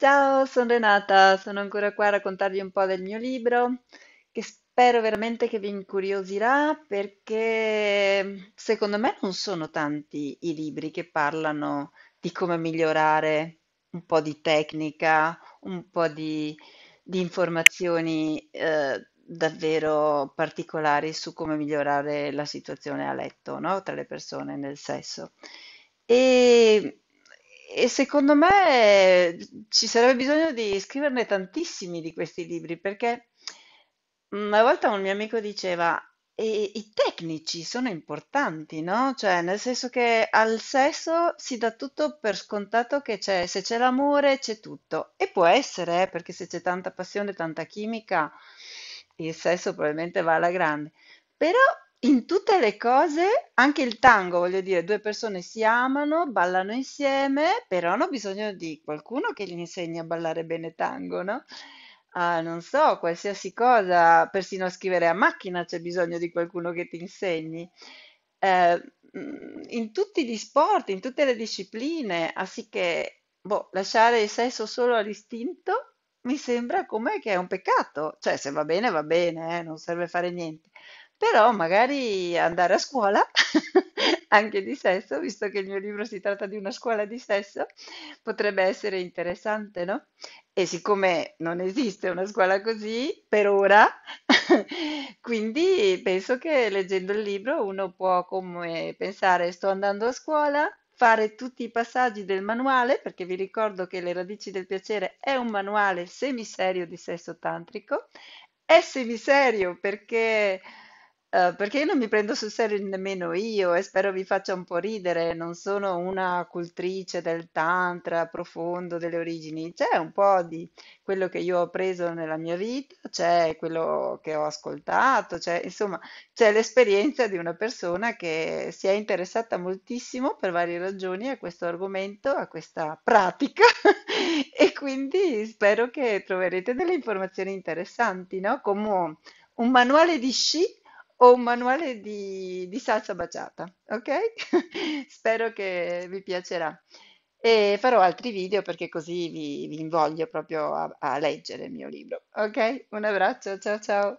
Ciao, sono Renata, sono ancora qua a raccontarvi un po' del mio libro, che spero veramente che vi incuriosirà perché secondo me non sono tanti i libri che parlano di come migliorare un po' di tecnica, un po' di, di informazioni eh, davvero particolari su come migliorare la situazione a letto, no? Tra le persone nel sesso. E e secondo me ci sarebbe bisogno di scriverne tantissimi di questi libri, perché mm, una volta un mio amico diceva, "E i tecnici sono importanti, no, cioè nel senso che al sesso si dà tutto per scontato che c'è se c'è l'amore c'è tutto. E può essere, eh, perché se c'è tanta passione, tanta chimica, il sesso probabilmente va alla grande. Però in tutte le cose, anche il tango, voglio dire, due persone si amano, ballano insieme, però hanno bisogno di qualcuno che gli insegni a ballare bene tango, no, a ah, non so, qualsiasi cosa, persino a scrivere a macchina c'è bisogno di qualcuno che ti insegni. Ehm, in tutti gli sport, in tutte le discipline, asì boh, lasciare il sesso solo all'istinto mi sembra come che è un peccato. Cioè, se va bene, va bene, eh, non serve fare niente. Però magari andare a scuola anche di sesso, visto che il mio libro si tratta di una scuola di sesso, potrebbe essere interessante, no? E siccome non esiste una scuola così per ora, quindi penso che leggendo il libro uno può come pensare sto andando a scuola, fare tutti i passaggi del manuale, perché vi ricordo che Le radici del piacere è un manuale semiserio di sesso tantrico. È semiserio perché eh, perché io non mi prendo sul serio nemmeno io e spero vi faccia un po' ridere, non sono una cultrice del tantra profondo, delle origini. C'è un po' di quello che io ho preso nella mia vita, c'è quello che ho ascoltato, c'è insomma, c'è l'esperienza di una persona che si è interessata moltissimo per varie ragioni a questo argomento, a questa pratica e quindi spero che troverete delle informazioni interessanti, no, Come un manuale di sci o un manuale di, di salsa baciata, ok? Spero che vi piacerà. E farò altri video perché così vi, vi invoglio proprio a, a leggere il mio libro, ok? Un abbraccio, ciao ciao!